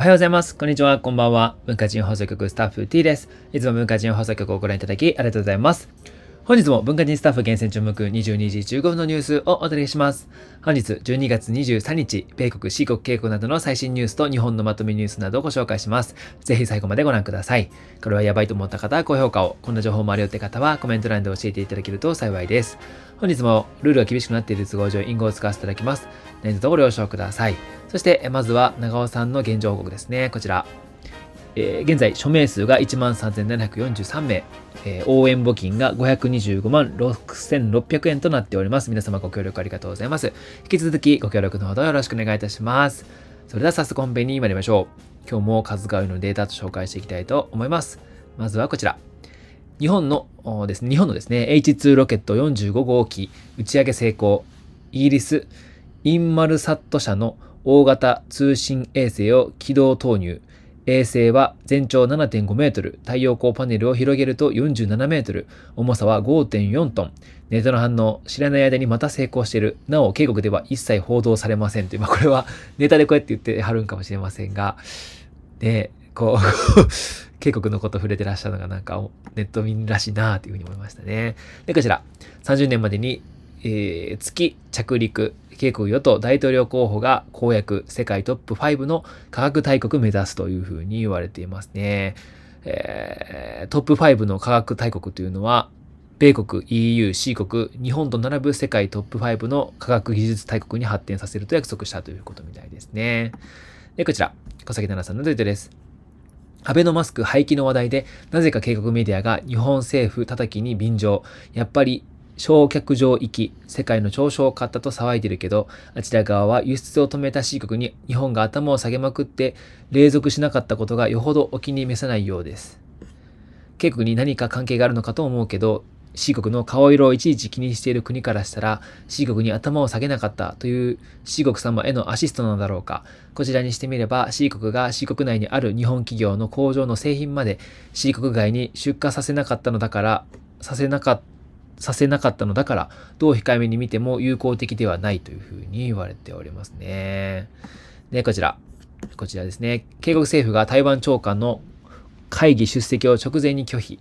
おはようございます。こんにちは。こんばんは。文化人放送局スタッフ T です。いつも文化人放送局をご覧いただきありがとうございます。本日も文化人スタッフ厳選注目22時15分のニュースをお届けします。本日12月23日、米国、四国、傾向などの最新ニュースと日本のまとめニュースなどをご紹介します。ぜひ最後までご覧ください。これはやばいと思った方は高評価を、こんな情報もあるよって方はコメント欄で教えていただけると幸いです。本日もルールが厳しくなっている都合上、隠語を使わせていただきます。何卒ご了承ください。そして、まずは長尾さんの現状報告ですね。こちら。えー、現在、署名数が13,743名。応援募金が525万6600円となっております。皆様ご協力ありがとうございます。引き続きご協力のほどよろしくお願いいたします。それでは早速本編に参りましょう。今日も数々のデータと紹介していきたいと思います。まずはこちら。日本のですね、日本のですね、H2 ロケット45号機打ち上げ成功。イギリス、インマルサット社の大型通信衛星を軌道投入。衛星は全長7.5メートル、太陽光パネルを広げると47メートル、重さは5.4トン、ネットの反応、知らない間にまた成功している、なお、渓谷では一切報道されませんという、まあ、これはネタでこうやって言ってはるんかもしれませんが、で、こう渓谷 のこと触れてらっしゃるのがなんかネット民らしいなというふうに思いましたね。で、こちら、30年までにえー、月着陸警告与党大統領候補が公約世界トップ5の科学大国目指すというふうに言われていますね。えー、トップ5の科学大国というのは米国、EU、C 国、日本と並ぶ世界トップ5の科学技術大国に発展させると約束したということみたいですね。で、こちら、小崎奈々さんのデータです。アベノマスク廃棄の話題で、なぜか警告メディアが日本政府叩きに便乗。やっぱり焼却場行き、世界の長所を買ったと騒いでるけど、あちら側は輸出を止めた C 国に日本が頭を下げまくって、冷蔵しなかったことがよほどお気に召さないようです。K 国に何か関係があるのかと思うけど、C 国の顔色をいちいち気にしている国からしたら、C 国に頭を下げなかったという C 国様へのアシストなのだろうか。こちらにしてみれば、C 国が C 国内にある日本企業の工場の製品まで C 国外に出荷させなかったのだから、させなかったさせなかったのだから、どう控えめに見ても有効的ではないというふうに言われておりますね。で、こちら。こちらですね。警告政府が台湾長官の会議出席を直前に拒否。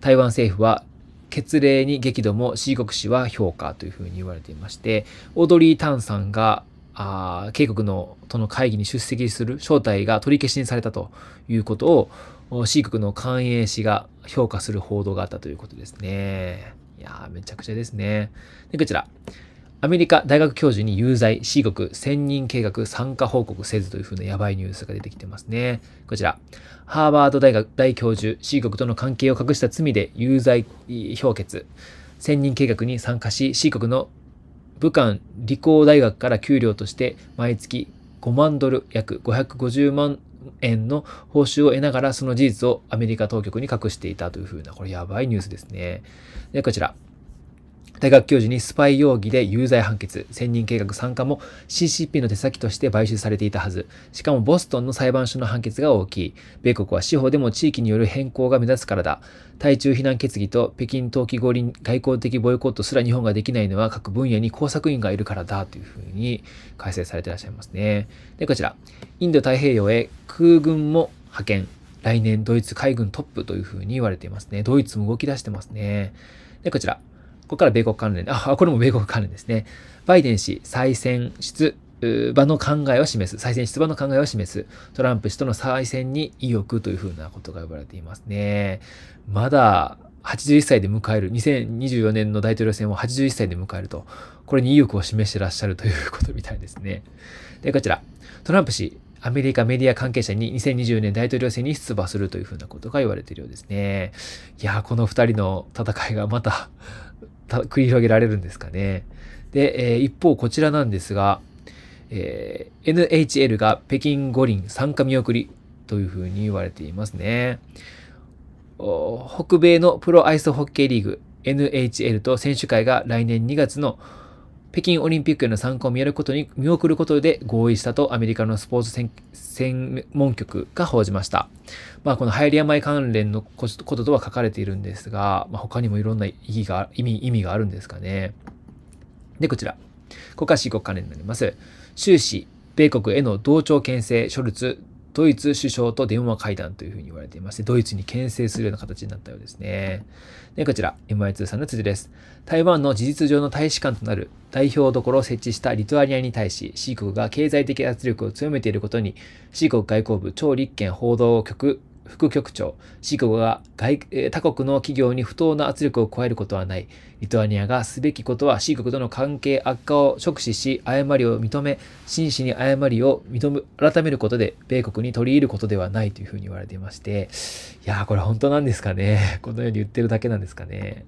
台湾政府は決例に激怒もシーコ氏は評価というふうに言われていまして、オードリー・タンさんが、あ警告のとの会議に出席する招待が取り消しにされたということを、シー国の官営氏が評価する報道があったということですね。いやー、めちゃくちゃですね。で、こちら。アメリカ大学教授に有罪、C 国1人計画参加報告せずというふうなやばいニュースが出てきてますね。こちら、ハーバード大学大教授、C 国との関係を隠した罪で有罪評決。1人計画に参加し、C 国の武漢理工大学から給料として毎月5万ドル、約550万円の報酬を得ながらその事実をアメリカ当局に隠していたというふうな、これやばいニュースですね。で、こちら。大学教授にスパイ容疑で有罪判決、専任計画参加も CCP の手先として買収されていたはず。しかもボストンの裁判所の判決が大きい。米国は司法でも地域による変更が目立つからだ。対中非難決議と北京冬季五輪外交的ボイコットすら日本ができないのは各分野に工作員がいるからだというふうに改正されていらっしゃいますね。で、こちら。インド太平洋へ空軍も派遣。来年ドイツ海軍トップというふうに言われていますね。ドイツも動き出してますね。で、こちら。ここから米国関連、あ、これも米国関連ですね。バイデン氏、再選出馬の考えを示す、再選出馬の考えを示す、トランプ氏との再選に意欲というふうなことが呼ばれていますね。まだ81歳で迎える、2024年の大統領選を81歳で迎えると、これに意欲を示してらっしゃるということみたいですね。で、こちら、トランプ氏、アメリカメディア関係者に2 0 2 4年大統領選に出馬するというふうなことが言われているようですね。いやー、この二人の戦いがまた繰り広げられるんですかね。で、えー、一方こちらなんですが、えー、NHL が北京五輪参加見送りというふうに言われていますね。北米のプロアイスホッケーリーグ NHL と選手会が来年2月の北京オリンピックへの参加を見ることに見送ることで合意したとアメリカのスポーツ専門局が報じました。まあ、この流行り病関連のこととは書かれているんですが、まあ、他にもいろんな意義が意味、意味があるんですかね。で、こちら。国家義国関連になります。終始、米国への同調牽制、ショルツドイツ首相と電話会談というふうに言われていまして、ドイツに牽制するような形になったようですね。で、こちら、MI2 さんの通知です。台湾の事実上の大使館となる代表どころを設置したリトアニアに対し、C 国が経済的圧力を強めていることに、C 国外交部超立憲報道局副局長、シコが他国の企業に不当な圧力を加えることはない。リトアニアがすべきことは C 国との関係悪化を直視し、誤りを認め、真摯に誤りを認め、改めることで、米国に取り入ることではないというふうに言われていまして、いやー、これ本当なんですかね。このように言ってるだけなんですかね。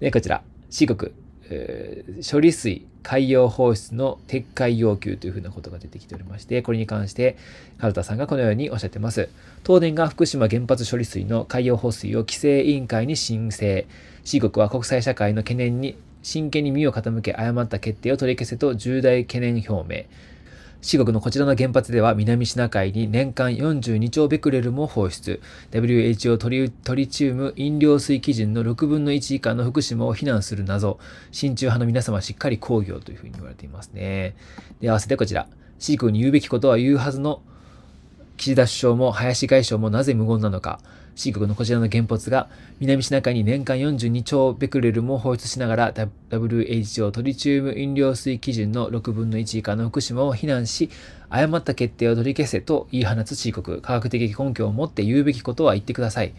で、こちら、C 国、え処理水海洋放出の撤回要求というふうなことが出てきておりまして、これに関して、春田さんがこのようにおっしゃってます。東電が福島原発処理水の海洋放水を規制委員会に申請。C 国は国際社会の懸念に真剣に身を傾け誤った決定を取り消せと重大懸念表明。四国のこちらの原発では南シナ海に年間42兆ベクレルも放出。WHO トリトリチウム飲料水基準の6分の1以下の福島を非難する謎。親中派の皆様しっかり抗議をというふうに言われていますね。で、合わせてこちら。四国に言うべきことは言うはずの岸田首相も林外相もなぜ無言なのか、新国のこちらの原発が南シナ海に年間42兆ベクレルも放出しながら WHO トリチウム飲料水基準の6分の1以下の福島を非難し誤った決定を取り消せと言い放つ新国科学的根拠を持って言うべきことは言ってください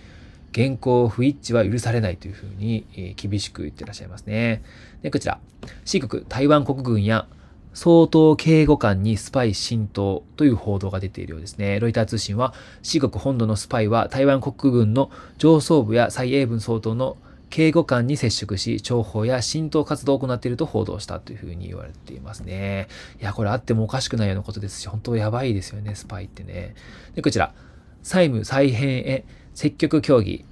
現行不一致は許されないというふうに、厳しく言ってらっしゃいますねでこちら新国台湾国軍や相当警護官にスパイ浸透という報道が出ているようですね。ロイター通信は、四国本土のスパイは台湾国軍の上層部や蔡英文総統の警護官に接触し、諜報や浸透活動を行っていると報道したというふうに言われていますね。いや、これあってもおかしくないようなことですし、本当やばいですよね、スパイってね。で、こちら、債務再編へ積極協議、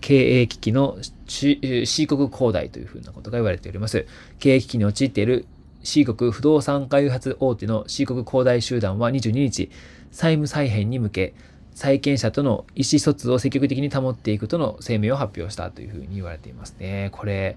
経営危機の四国恒広大というふうなことが言われております。経営危機に陥っている C 国不動産開発大手の C 国恒大集団は22日、債務再編に向け、債権者との意思疎通を積極的に保っていくとの声明を発表したというふうに言われていますね。これ、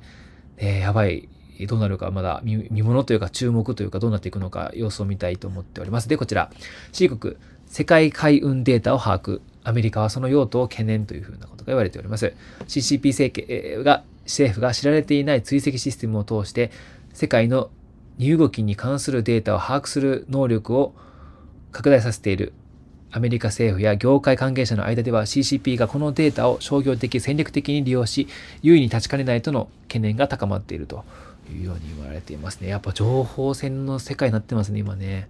えー、やばい。どうなるか、まだ見見物というか注目というかどうなっていくのか様子を見たいと思っております。で、こちら。C 国、世界海運データを把握。アメリカはその用途を懸念というふうなことが言われております。CCP 政権が、政府が知られていない追跡システムを通して、世界の身動きに関するデータを把握する能力を拡大させているアメリカ政府や業界関係者の間では CCP がこのデータを商業的戦略的に利用し優位に立ちかねないとの懸念が高まっているというように言われていますねやっぱ情報戦の世界になってますね今ね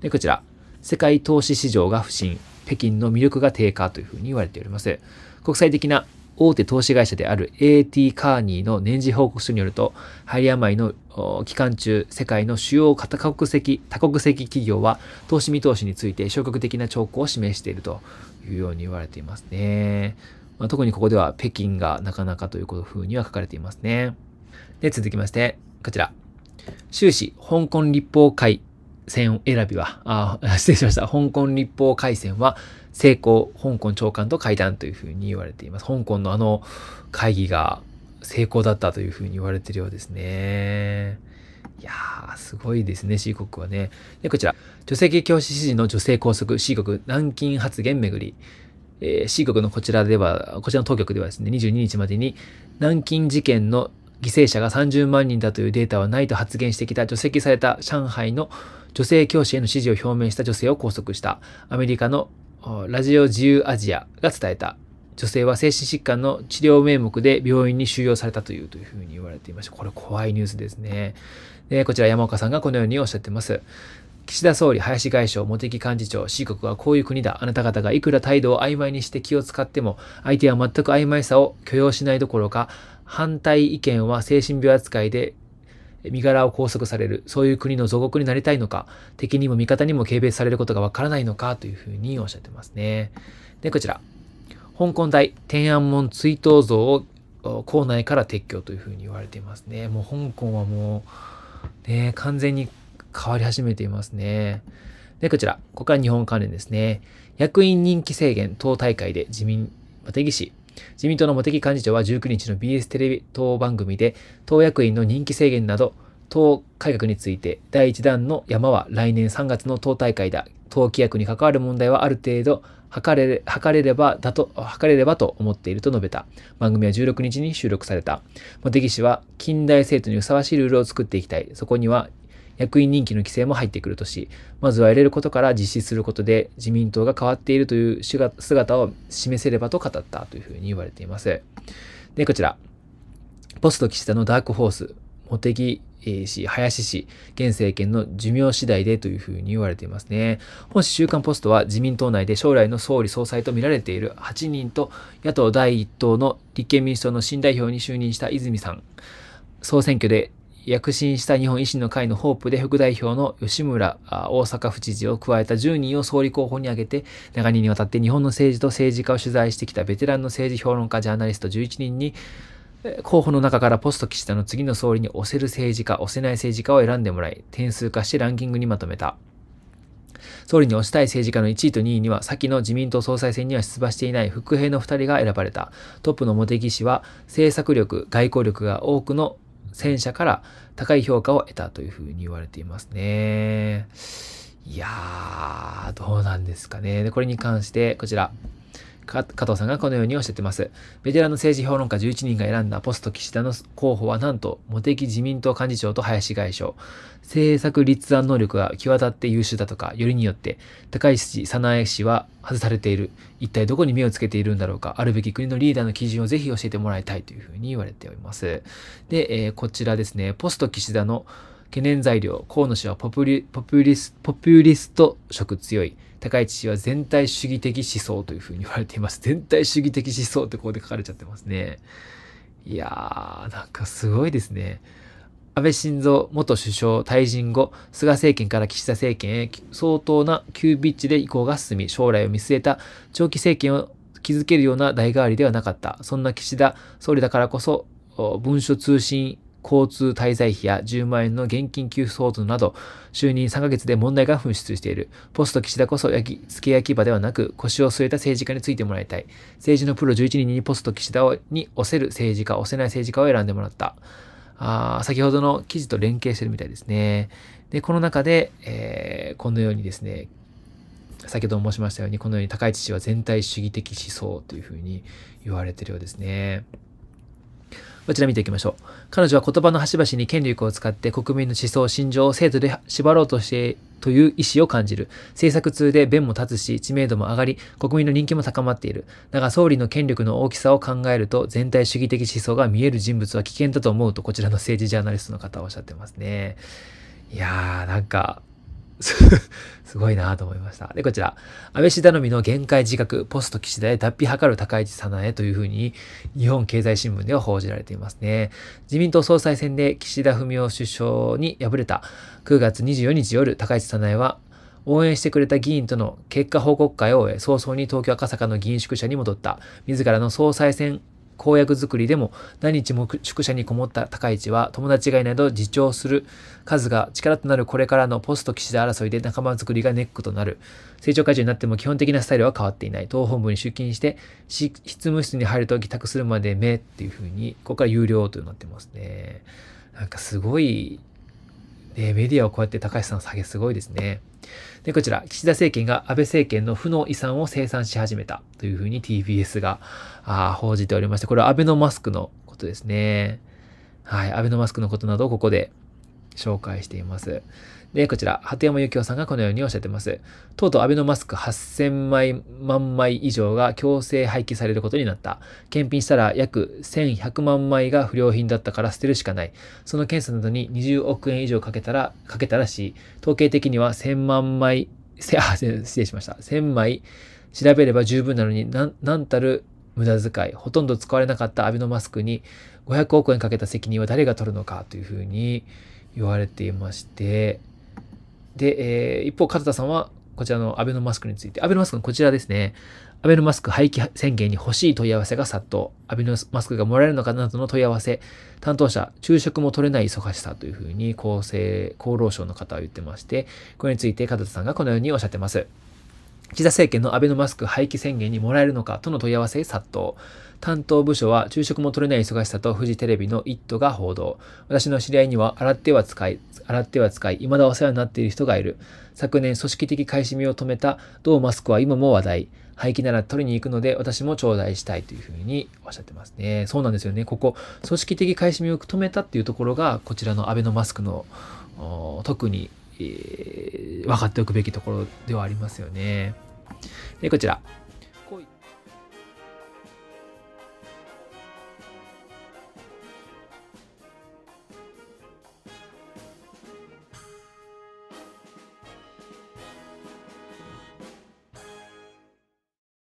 でこちら世界投資市場が不振北京の魅力が低下というふうに言われております国際的な大手投資会社である AT カーニーの年次報告書によると、ハイリアマイの期間中、世界の主要多国籍、多国籍企業は投資見通しについて消極的な兆候を示しているというように言われていますね。まあ、特にここでは北京がなかなかという風には書かれていますね。で、続きまして、こちら。終始、香港立法会選選びは、あ 失礼しました。香港立法改選は成功、香港長官と会談というふうに言われています。香港のあの会議が成功だったというふうに言われてるようですね。いやー、すごいですね、C 国はね。で、こちら、女性系教師指示の女性拘束、C 国南京発言めぐり。えー、C 国のこちらでは、こちらの当局ではですね、22日までに、南京事件の犠牲者が30万人だというデータはないと発言してきた除籍された上海の女性教師への支持を表明した女性を拘束したアメリカのラジオ自由アジアが伝えた女性は精神疾患の治療名目で病院に収容されたというというふうに言われていました。これ怖いニュースですね。でこちら山岡さんがこのようにおっしゃってます。岸田総理、林外相、茂木幹事長、C 国はこういう国だ。あなた方がいくら態度を曖昧にして気を使っても、相手は全く曖昧さを許容しないどころか、反対意見は精神病扱いで身柄を拘束される、そういう国の属国になりたいのか、敵にも味方にも軽蔑されることがわからないのかというふうにおっしゃってますね。で、こちら。香港大天安門追悼像を校内から撤去というふうに言われていますね。もう香港はもう、ね、完全に変わり始めていますね。で、こちら。ここから日本関連ですね。役員人気制限党大会で自民、茂木氏、自民党の茂木幹事長は19日の BS テレビ党番組で、党役員の任期制限など、党改革について、第1弾の山は来年3月の党大会だ。党規約に関わる問題はある程度測れ、測れればだと、測れればと思っていると述べた。番組は16日に収録された。茂木氏は、近代生徒にふさわしいルールを作っていきたい。そこには、役員人気の規制も入ってくるとし、まずは入れることから実施することで自民党が変わっているという姿を示せればと語ったというふうに言われています。で、こちら。ポスト岸田のダークホース、茂木氏、林氏、現政権の寿命次第でというふうに言われていますね。本市週刊ポストは自民党内で将来の総理総裁と見られている8人と野党第1党の立憲民主党の新代表に就任した泉さん、総選挙で躍進した日本維新の会のホープで副代表の吉村大阪府知事を加えた10人を総理候補に挙げて、長年にわたって日本の政治と政治家を取材してきたベテランの政治評論家、ジャーナリスト11人に、候補の中からポスト岸田の次の総理に押せる政治家、押せない政治家を選んでもらい、点数化してランキングにまとめた。総理に推したい政治家の1位と2位には、先の自民党総裁選には出馬していない副兵の2人が選ばれた。トップの茂木氏は、政策力、外交力が多くの戦車から高い評価を得たというふうに言われていますね。いやー、どうなんですかね。で、これに関して、こちら、加藤さんがこのようにおっしゃってます。ベテランの政治評論家11人が選んだポスト岸田の候補はなんと、茂木自民党幹事長と林外相。政策立案能力が際立って優秀だとか、よりによって、高市氏、早苗氏は外されている。一体どこに目をつけているんだろうか。あるべき国のリーダーの基準をぜひ教えてもらいたいというふうに言われております。で、えー、こちらですね、ポスト岸田の懸念材料、河野氏はポピュリスポピュリスト色強い。高市氏は全体主義的思想というふうに言われています。全体主義的思想ってここで書かれちゃってますね。いやー、なんかすごいですね。安倍晋三元首相退陣後、菅政権から岸田政権へ相当な急ピッチで移行が進み、将来を見据えた長期政権を築けるような代替わりではなかった。そんな岸田総理だからこそ、文書通信交通滞在費や10万円の現金給付相当など、就任3ヶ月で問題が噴出している。ポスト岸田こそ焼き、付け焼き場ではなく、腰を据えた政治家についてもらいたい。政治のプロ11人にポスト岸田に押せる政治家、押せない政治家を選んでもらった。あ先ほどの記事と連携してるみたいですね。で、この中で、えー、このようにですね、先ほど申しましたように、このように高市氏は全体主義的思想というふうに言われてるようですね。こちら見ていきましょう。彼女は言葉の端々に権力を使って国民の思想、心情を制度で縛ろうとしてという意思を感じる。政策通で弁も立つし、知名度も上がり、国民の人気も高まっている。だが総理の権力の大きさを考えると、全体主義的思想が見える人物は危険だと思うと、こちらの政治ジャーナリストの方はおっしゃってますね。いやー、なんか、すごいなと思いました。で、こちら。安倍氏頼みの限界自覚、ポスト岸田へ脱皮図る高市さなえというふうに、日本経済新聞では報じられていますね。自民党総裁選で岸田文雄首相に敗れた9月24日夜、高市さなえは、応援してくれた議員との結果報告会を終え、早々に東京赤坂の議員宿舎に戻った。自らの総裁選公約作りでも何日も宿舎にこもった高市は友達がいないと自重する数が力となるこれからのポスト岸田争いで仲間作りがネックとなる。政調会長になっても基本的なスタイルは変わっていない。党本部に出勤して、執務室に入ると帰宅するまで目っていう風に、ここから有料となってますね。なんかすごいね、メディアをこうやって高橋さんの下げすごいですね。で、こちら、岸田政権が安倍政権の負の遺産を清算し始めたというふうに TBS があ報じておりまして、これはアベノマスクのことですね。はい、アベノマスクのことなどをここで紹介しています。で、こちら、鳩山由紀夫さんがこのようにおっしゃってます。とうとうアベノマスク8000枚、万枚以上が強制廃棄されることになった。検品したら約1100万枚が不良品だったから捨てるしかない。その検査などに20億円以上かけたら、かけたらしい。統計的には1000万枚、あ、失礼しました。1000枚調べれば十分なのに、なん、なんたる無駄遣い、ほとんど使われなかったアベノマスクに500億円かけた責任は誰が取るのかというふうに言われていまして、で、えー、一方、勝田さんは、こちらのアベノマスクについて、アベノマスクのこちらですね。アベノマスク廃棄宣言に欲しい問い合わせが殺到。アベノマスクがもらえるのかなどの問い合わせ。担当者、昼食も取れない忙しさというふうに厚生、厚労省の方は言ってまして、これについて片田さんがこのようにおっしゃってます。岸田政権のアベノマスク廃棄宣言にもらえるのかとの問い合わせ殺到。担当部署は昼食も取れない忙しさとフジテレビの「イッが報道。私の知り合いには洗っては使い、洗っては使い、未だお世話になっている人がいる。昨年組織的買い占めを止めた同マスクは今も話題。廃棄なら取りに行くので私も頂戴したいというふうにおっしゃってますね。そうなんですよね。ここ、組織的買い占めを止めたっていうところが、こちらのアベノマスクの特にえー、分かっておくべきところではありますよね。で、こちら。